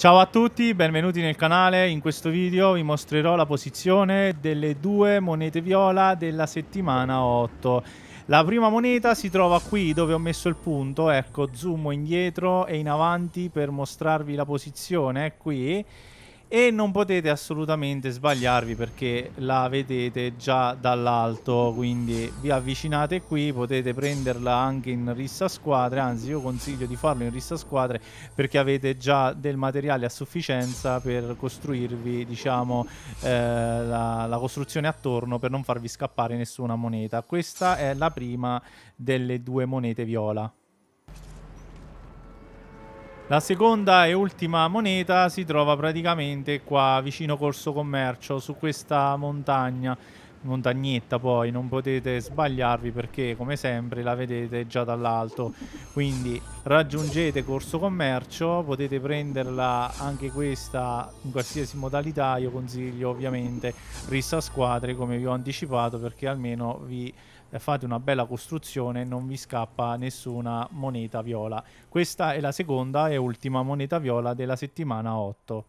Ciao a tutti, benvenuti nel canale. In questo video vi mostrerò la posizione delle due monete viola della settimana 8. La prima moneta si trova qui dove ho messo il punto, ecco, zoom indietro e in avanti per mostrarvi la posizione, qui e non potete assolutamente sbagliarvi perché la vedete già dall'alto quindi vi avvicinate qui potete prenderla anche in rissa squadre anzi io consiglio di farlo in rissa squadre perché avete già del materiale a sufficienza per costruirvi diciamo eh, la, la costruzione attorno per non farvi scappare nessuna moneta questa è la prima delle due monete viola la seconda e ultima moneta si trova praticamente qua vicino Corso Commercio, su questa montagna montagnetta poi non potete sbagliarvi perché come sempre la vedete già dall'alto quindi raggiungete Corso Commercio potete prenderla anche questa in qualsiasi modalità io consiglio ovviamente rissa squadre come vi ho anticipato perché almeno vi fate una bella costruzione e non vi scappa nessuna moneta viola questa è la seconda e ultima moneta viola della settimana 8